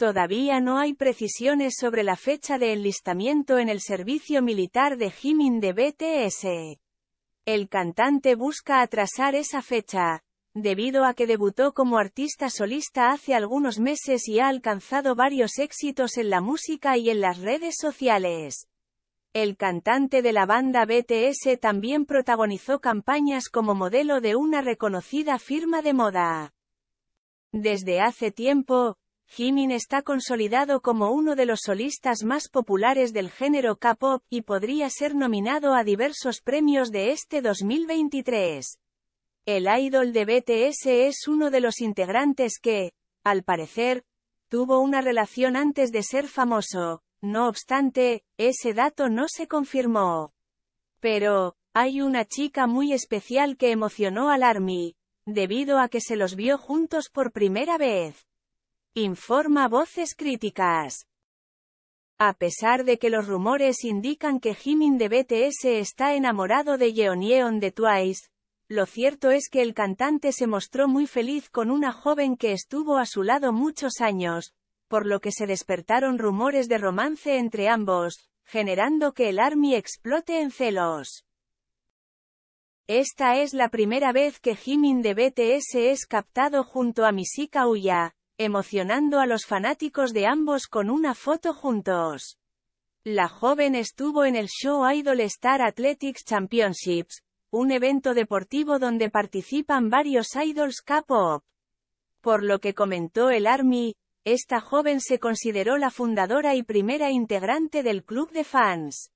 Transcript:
Todavía no hay precisiones sobre la fecha de enlistamiento en el servicio militar de Jimin de BTS. El cantante busca atrasar esa fecha, debido a que debutó como artista solista hace algunos meses y ha alcanzado varios éxitos en la música y en las redes sociales. El cantante de la banda BTS también protagonizó campañas como modelo de una reconocida firma de moda. Desde hace tiempo, Jimin está consolidado como uno de los solistas más populares del género K-pop y podría ser nominado a diversos premios de este 2023. El idol de BTS es uno de los integrantes que, al parecer, tuvo una relación antes de ser famoso. No obstante, ese dato no se confirmó. Pero, hay una chica muy especial que emocionó al ARMY, debido a que se los vio juntos por primera vez. Informa voces críticas. A pesar de que los rumores indican que Jimin de BTS está enamorado de Yeon de Twice, lo cierto es que el cantante se mostró muy feliz con una joven que estuvo a su lado muchos años, por lo que se despertaron rumores de romance entre ambos, generando que el ARMY explote en celos. Esta es la primera vez que Jimin de BTS es captado junto a Misika Uya, emocionando a los fanáticos de ambos con una foto juntos. La joven estuvo en el show Idol Star Athletics Championships, un evento deportivo donde participan varios idols K-pop. Por lo que comentó el ARMY, esta joven se consideró la fundadora y primera integrante del club de fans.